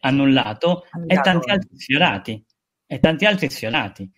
annullato, e tanti altri sfiorati. E tanti altri sfiorati.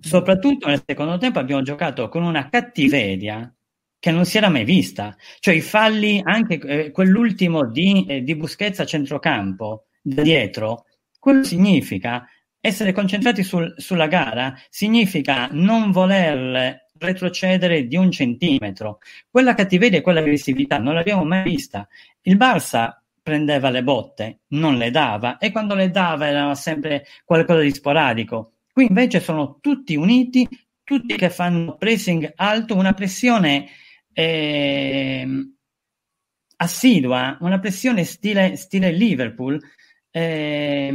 Soprattutto nel secondo tempo abbiamo giocato con una cattiveria che non si era mai vista. Cioè i falli, anche eh, quell'ultimo di, eh, di Buschezza a centrocampo, da dietro, quello significa essere concentrati sul, sulla gara, significa non voler retrocedere di un centimetro. Quella cattiveria e quell'aggressività non l'abbiamo mai vista. Il Barça prendeva le botte, non le dava e quando le dava era sempre qualcosa di sporadico. Qui invece sono tutti uniti, tutti che fanno pressing alto, una pressione eh, assidua, una pressione stile, stile Liverpool. Eh,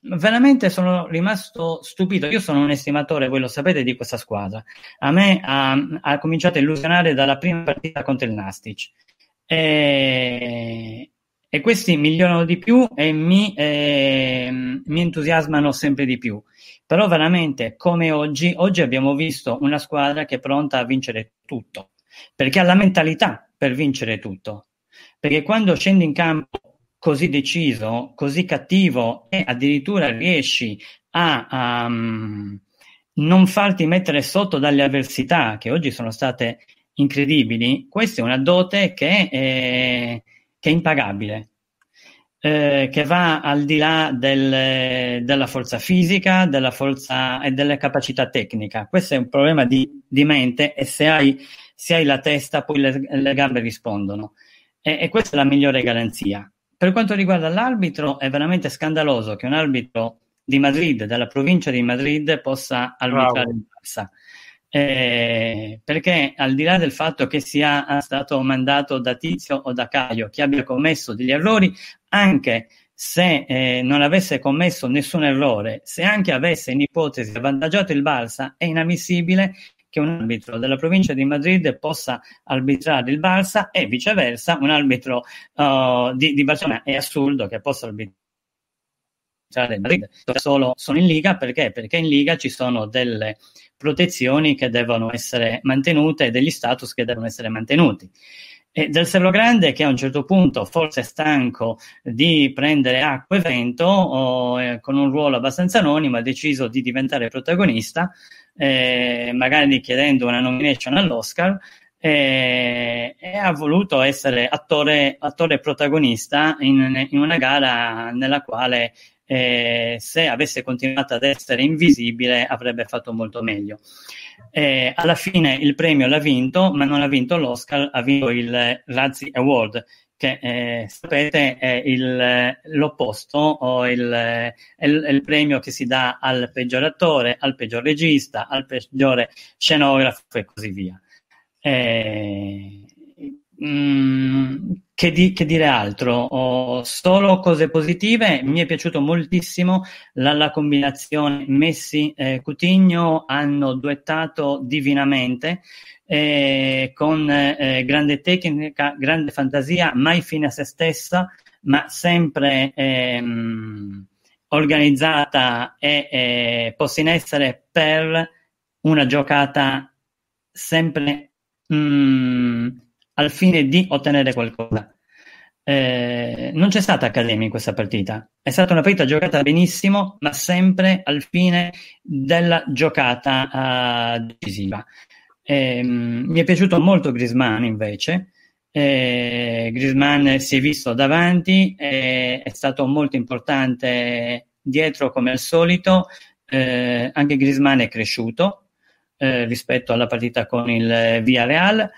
veramente sono rimasto stupito. Io sono un estimatore, voi lo sapete, di questa squadra. A me ha, ha cominciato a illusionare dalla prima partita contro il Nastic. Eh, e questi migliorano di più e mi, eh, mi, entusiasmano sempre di più. Però veramente, come oggi, oggi abbiamo visto una squadra che è pronta a vincere tutto, perché ha la mentalità per vincere tutto. Perché quando scendi in campo così deciso, così cattivo e addirittura riesci a um, non farti mettere sotto dalle avversità, che oggi sono state incredibili, questa è una dote che... Eh, che è impagabile, eh, che va al di là del, della forza fisica della forza e delle capacità tecniche. Questo è un problema di, di mente e se hai, se hai, la testa poi le, le gambe rispondono. E, e, questa è la migliore garanzia. Per quanto riguarda l'arbitro, è veramente scandaloso che un arbitro di Madrid, della provincia di Madrid, possa arbitrare in Barça. Eh, perché al di là del fatto che sia stato mandato da Tizio o da Caio, che abbia commesso degli errori, anche se eh, non avesse commesso nessun errore, se anche avesse in ipotesi avvantaggiato il Barça, è inammissibile che un arbitro della provincia di Madrid possa arbitrare il Barça e viceversa un arbitro uh, di, di Barcellona. È assurdo che possa arbitrare cioè Madrid, solo sono in Liga perché? Perché in Liga ci sono delle protezioni che devono essere mantenute e degli status che devono essere mantenuti. E del Serlo Grande che a un certo punto forse è stanco di prendere acqua e vento o, eh, con un ruolo abbastanza anonimo ha deciso di diventare protagonista eh, magari chiedendo una nomination all'Oscar e, eh, e ha voluto essere attore, attore protagonista in, in, una gara nella quale eh, se avesse continuato ad essere invisibile avrebbe fatto molto meglio. Eh, alla fine il premio l'ha vinto, ma non ha vinto l'Oscar, ha vinto il Razzie Award, che eh, sapete è il, l'opposto o il, è il, è il, premio che si dà al peggior attore, al peggior regista, al peggiore scenografo e così via. Eh, Mm, che, di, che, dire altro? Ho solo cose positive. Mi è piaciuto moltissimo la, la combinazione Messi e Coutinho hanno duettato divinamente eh, con eh, grande tecnica, grande fantasia, mai fine a se stessa, ma sempre ehm, organizzata e eh, posta in essere per una giocata sempre. Mm, al fine di ottenere qualcosa. Eh, non c'è stata Academy in questa partita, è stata una partita giocata benissimo, ma sempre al fine della giocata uh, decisiva. Eh, mi è piaciuto molto Grisman invece. Eh, Grisman si è visto davanti, eh, è stato molto importante dietro come al solito. Eh, anche Grisman è cresciuto eh, rispetto alla partita con il Via Real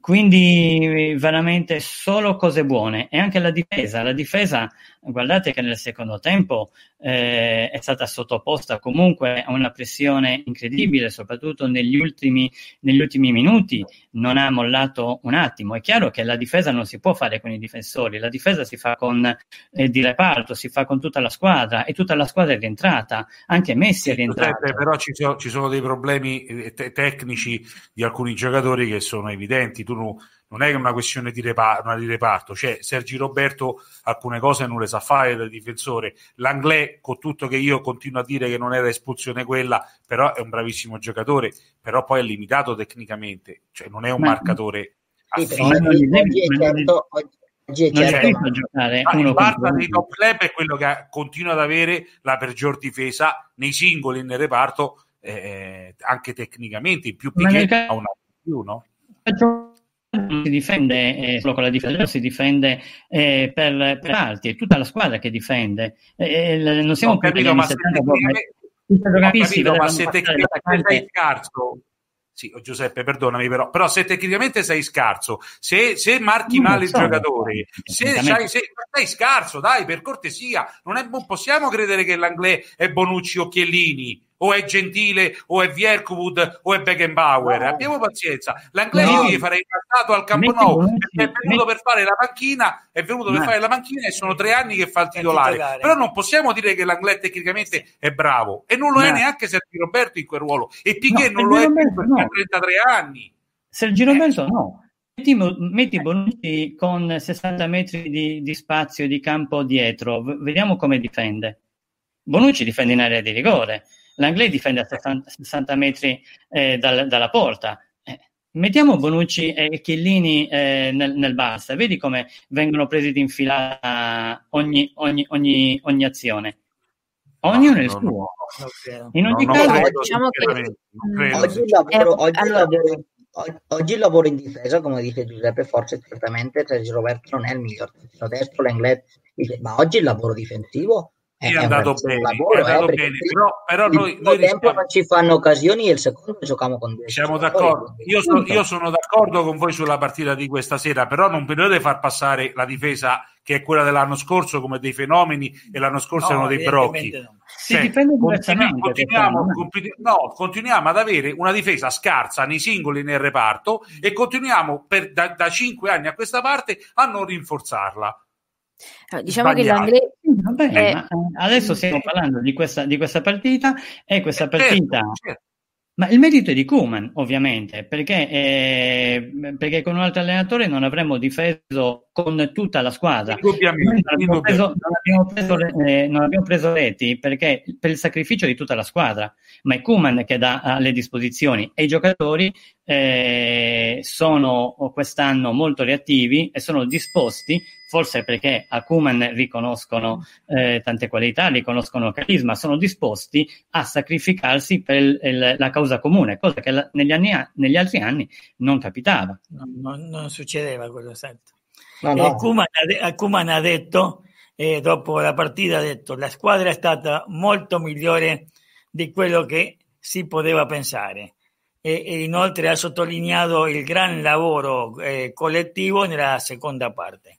quindi veramente solo cose buone e anche la difesa, la difesa guardate che nel secondo tempo eh, è stata sottoposta comunque a una pressione incredibile, soprattutto negli ultimi, negli ultimi, minuti, non ha mollato un attimo. È chiaro che la difesa non si può fare con i difensori, la difesa si fa con eh, di reparto, si fa con tutta la squadra e tutta la squadra è rientrata, anche Messi è rientrato. Potrebbe, però ci sono, ci sono, dei problemi eh, te- tecnici di alcuni giocatori che sono evidenti, tu non non è una questione di, reparto, una di reparto. Cioè, Sergi Roberto alcune cose non le sa fare da difensore. L'Anglè, con tutto che io continuo a dire che non era espulsione quella, però è un bravissimo giocatore, però poi è limitato tecnicamente, cioè non è un ma, marcatore affine. Sì, certo, certo, oggi è certo, oggi è certo. certo. Non giocare ah, il dei top club è quello che continua ad avere la peggior difesa nei singoli nel reparto, eh, anche tecnicamente, in più Piquet a una più, no? non si difende eh, solo con la difesa, si difende eh, per, per alti, è tutta la squadra che difende. Eh, eh non siamo ho capito, ma se tecnicamente sei scarso, sì, oh, Giuseppe, perdonami, però, però se tecnicamente sei scarso, se, se marchi non male so, il giocatore, eh, se, sai, se, sei scarso, dai, per cortesia, non, è, possiamo credere che l'Anglè è Bonucci o Chiellini o è Gentile o è Vierkwood o è Beckenbauer. No. Abbiamo pazienza. L'Anglese no. gli farei passato al Campo Nou perché è venuto per fare la panchina, è venuto per fare la panchina e sono tre anni che fa il titolare. titolare. Però non possiamo dire che l'Anglese tecnicamente è bravo e non lo è neanche Sergio Roberto in quel ruolo e Piquet non lo è per 33 anni. Sergio eh. Roberto eh. no. Metti, metti Bonucci con 60 metri di, di spazio di campo dietro, vediamo come difende. Bonucci difende in area di rigore, Langley difende a 60 metri eh, dal, dalla porta. Eh, mettiamo Bonucci e Chiellini eh, nel, nel Barça, vedi come vengono presi di infilata eh, ogni, ogni, ogni, ogni azione. Ognuno no, il suo. No, no. In ogni caso, credo, diciamo che mm. oggi, lavoro, eh, oggi, allora... lavoro, oggi il lavoro in difesa, come dice Giuseppe Forse, certamente Sergio Roberto non è il miglior destro, l'Englet, ma oggi il lavoro difensivo è, è andato bene, lavoro, è andato eh, bene. però, però noi, noi rischiamo... ci fanno occasioni e il secondo giochiamo con due. Siamo d'accordo. Io, so, io, sono d'accordo con voi sulla partita di questa sera, però non potete far passare la difesa che è quella dell'anno scorso come dei fenomeni e l'anno scorso no, erano dei brocchi. No. Si cioè, dipende continuiamo, continuiamo, eh. no, continuiamo ad avere una difesa scarsa nei singoli nel reparto e continuiamo per, da, da 5 anni a questa parte a non rinforzarla allora, diciamo Sbagliato. che l'Angleterra. È... Eh, adesso stiamo mm. parlando di questa, di questa partita e questa eh, certo, partita. Certo. Ma il merito è di Kuman, ovviamente, perché, eh, perché, con un altro allenatore non avremmo difeso con tutta la squadra. Indubbiamente. Non abbiamo preso, non abbiamo preso, eh, non abbiamo preso reti perché, per il sacrificio di tutta la squadra, ma è Kuman che dà le disposizioni e i giocatori eh, sono quest'anno molto reattivi e sono disposti forse perché a Kuman riconoscono eh, tante qualità, riconoscono carisma, sono disposti a sacrificarsi per il, il, la causa comune, cosa che la, negli, anni, negli, altri anni non capitava. Non, non, non succedeva quello, certo. No, no. Kuman, Kuman ha detto, eh, dopo la partita, ha detto la squadra è stata molto migliore di quello che si poteva pensare. E, e inoltre ha sottolineato il gran lavoro eh, collettivo nella seconda parte.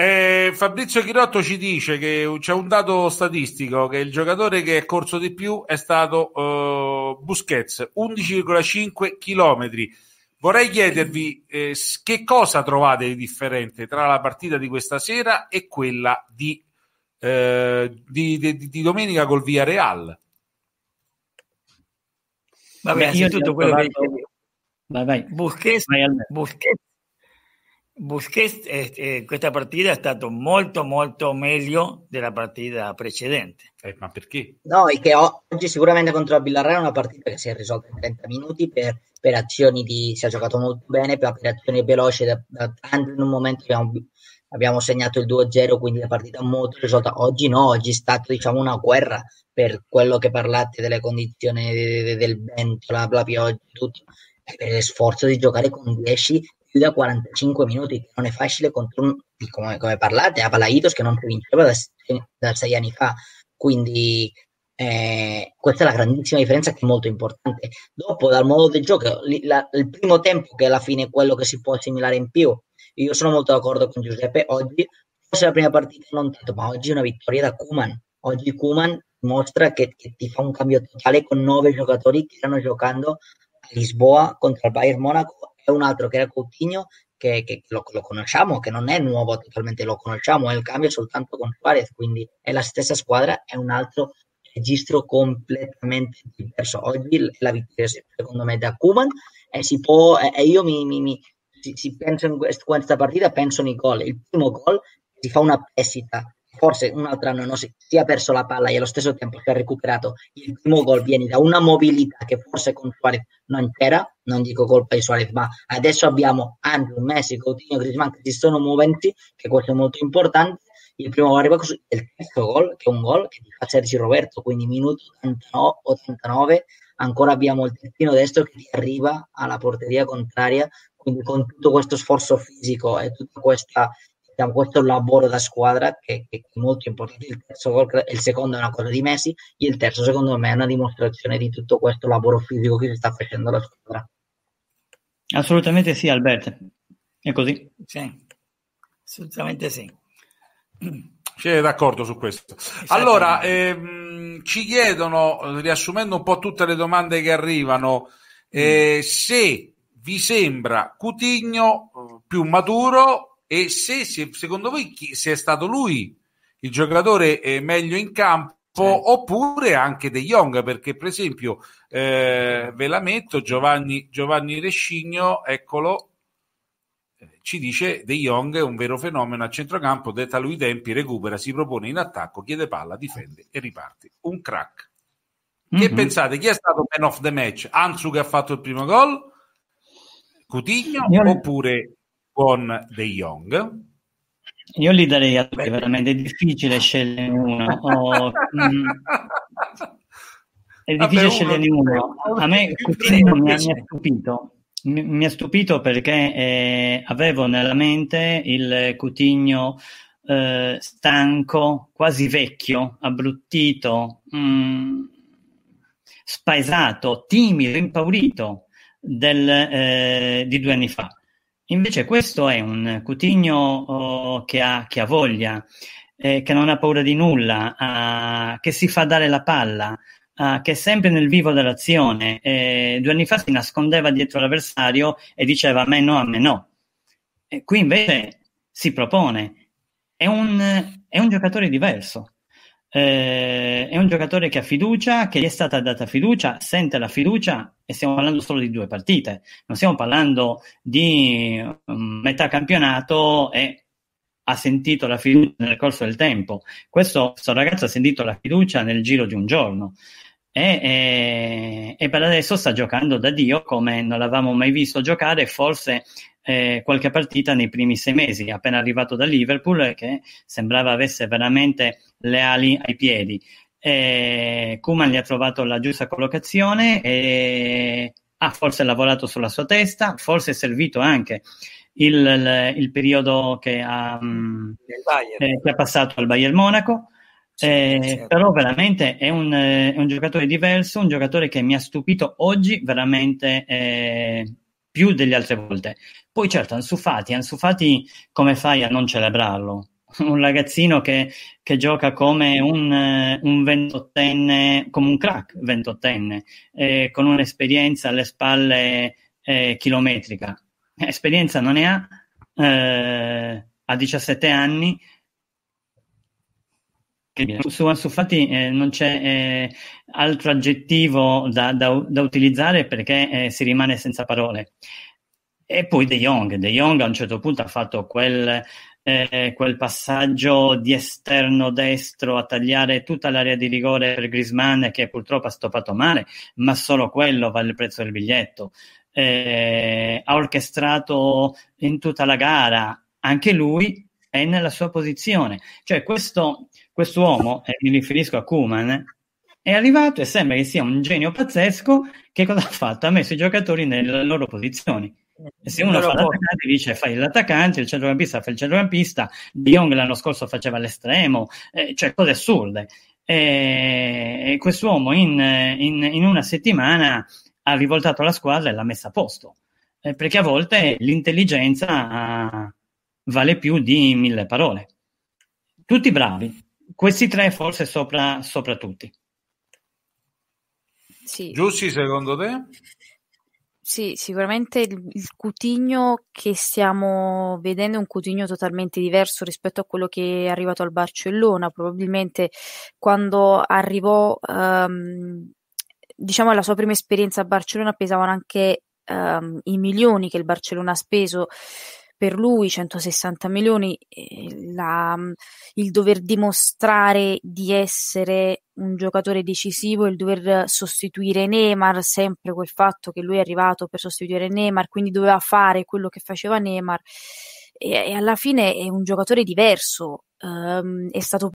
Eh, Fabrizio Chirotto ci dice che c'è un dato statistico che il giocatore che è corso di più è stato eh, Busquets, 11,5 chilometri. Vorrei chiedervi eh, che cosa trovate di differente tra la partita di questa sera e quella di, eh, di, di, di domenica col Via Real. Vabbè, io tutto quello che... Vai, vai. Busquets, vai Busquets eh, questa partita è stata molto molto meglio della partita precedente. Eh, ma perché? No, è che oggi sicuramente contro la Villarreal è una partita che si è risolta in 30 minuti per, per azioni di... si è giocato molto bene, per, per azioni veloci da, da, in un momento abbiamo, abbiamo segnato il 2-0, quindi la partita è molto risolta. Oggi no, oggi è stata diciamo una guerra per quello che parlate delle condizioni del vento, la, la pioggia, tutto per sforzo di giocare con 10 chiuda 45 minuti, che non è facile contro un, come, come parlate, a Palaitos che non vinceva da, da sei anni fa. Quindi eh, questa è la grandissima differenza che è molto importante. Dopo, dal modo del gioco, la, il primo tempo, che alla fine è quello che si può assimilare in più, io sono molto d'accordo con Giuseppe. Oggi, forse la prima partita non tanto, ma oggi è una vittoria da Kuman. Oggi Kuman mostra che, che, ti fa un cambio totale con nove giocatori che stanno giocando Lisboa contro il Bayern Monaco e un altro che era Coutinho che, che lo, lo, conosciamo, che non è nuovo totalmente, lo conosciamo, è il cambio soltanto con Suarez, quindi è la stessa squadra, è un altro registro completamente diverso. Oggi la vittoria secondo me da Kuman e, può, e io mi, mi, mi si, si penso in quest, questa partita, penso nei gol. Il primo gol si fa una pessita forse un altro anno non si, si è perso la palla e allo stesso tempo si è recuperato. Il primo gol viene da una mobilità che forse con Suarez non c'era, non dico colpa di Suarez, ma adesso abbiamo Andrew, Messi, Coutinho, Griezmann che si sono muoventi, che questo è molto importante. Il primo gol arriva così, il terzo gol, che è un gol che fa Sergio Roberto, quindi minuto 89, ancora abbiamo il terzino destro che arriva alla porteria contraria, quindi con tutto questo sforzo fisico e tutta questa diciamo, questo lavoro da squadra che, che, è molto importante. Il, terzo gol, il secondo è una cosa di Messi, il terzo secondo me è una dimostrazione di tutto questo lavoro fisico che si sta facendo la squadra. Assolutamente sì, Alberto. È così? Sì, assolutamente sì. Siete d'accordo su questo. Esatto. Allora, ehm, ci chiedono, riassumendo un po' tutte le domande che arrivano, eh, mm. se vi sembra Cutigno eh, più maturo e se, secondo voi se è stato lui il giocatore eh, meglio in campo sì. oppure anche De Jong perché per esempio eh, ve la metto Giovanni, Giovanni Rescigno eccolo eh, ci dice De Jong è un vero fenomeno a centrocampo detta lui tempi recupera si propone in attacco chiede palla difende e riparte un crack mm-hmm. che mhm. pensate chi è stato man of the match Anzu che ha fatto il primo gol Cutigno Io... oppure con De Jong. Io li darei a te, veramente è difficile scegliere uno. Oh, mh, mm. è difficile Vabbè, sceglierne uno. A me Coutinho mi, mi, ha stupito. Mi, mi, ha stupito perché eh, avevo nella mente il Coutinho eh, stanco, quasi vecchio, abbruttito, mh, mm, spaesato, timido, impaurito del, eh, di due anni fa Invece questo è un Coutinho oh, che, ha, che, ha, voglia, eh, che non ha paura di nulla, ah, che si fa dare la palla, ah, che è sempre nel vivo dell'azione. Eh, due anni fa si nascondeva dietro l'avversario e diceva a me no, a me no. E qui invece si propone. È un, è un giocatore diverso. Eh, è un giocatore che ha fiducia, che gli è stata data fiducia, sente la fiducia e stiamo parlando solo di due partite, non stiamo parlando di mm, metà campionato e ha sentito la fiducia nel corso del tempo. Questo, questo ragazzo ha sentito la fiducia nel giro di un giorno. E, e, e, per adesso sta giocando da Dio come non l'avevamo mai visto giocare, forse eh, qualche partita nei primi sei mesi, appena arrivato da Liverpool, che sembrava avesse veramente le ali ai piedi. Eh, Kuman gli ha trovato la giusta collocazione e ah, ha forse lavorato sulla sua testa, forse è servito anche il, il, il periodo che ha, mm, eh, che ha passato al Bayern Monaco. Eh, Però veramente è un, è eh, un, giocatore diverso, un giocatore che mi ha stupito oggi veramente eh, più delle altre volte. Poi certo, Ansufati, Ansufati come fai a non celebrarlo? un ragazzino che, che, gioca come un, eh, un ventottenne, come un crack ventottenne, eh, con un'esperienza alle spalle eh, chilometrica. Esperienza non ne ha, eh, a 17 anni. Su Ansufati eh, non c'è eh, altro aggettivo da, da, da utilizzare perché eh, si rimane senza parole. E poi De Jong, De Jong a un certo punto ha fatto quel, eh, quel passaggio di esterno destro a tagliare tutta l'area di rigore per Grisman che purtroppo ha stoppato male, ma solo quello vale il prezzo del biglietto. Eh, ha orchestrato in tutta la gara anche lui è nella sua posizione. Cioè, questo uomo, e mi riferisco a Kuman, è arrivato e sembra che sia un genio pazzesco che cosa ha fatto? Ha messo i giocatori nelle loro posizioni. Eh, se uno fa l'attaccante dice fai l'attaccante, il centrocampista fa il centrocampista, De Jong l'anno scorso faceva l'estremo, eh, cioè cose assurde. E, eh, e quest'uomo in, in, in, una settimana ha rivoltato la squadra e l'ha messa a posto, eh, perché a volte l'intelligenza ah, vale più di mille parole. Tutti bravi, questi tre forse sopra, sopra tutti. Sì. Giussi, secondo te? Sì, sicuramente il, il Cutigno che stiamo vedendo è un Cutigno totalmente diverso rispetto a quello che è arrivato al Barcellona. Probabilmente quando arrivò, um, diciamo, alla sua prima esperienza a Barcellona pesavano anche um, i milioni che il Barcellona ha speso per lui 160 milioni, la, il dover dimostrare di essere un giocatore decisivo, il dover sostituire Neymar, sempre quel fatto che lui è arrivato per sostituire Neymar, quindi doveva fare quello che faceva Neymar e, alla fine è un giocatore diverso. Um, è stato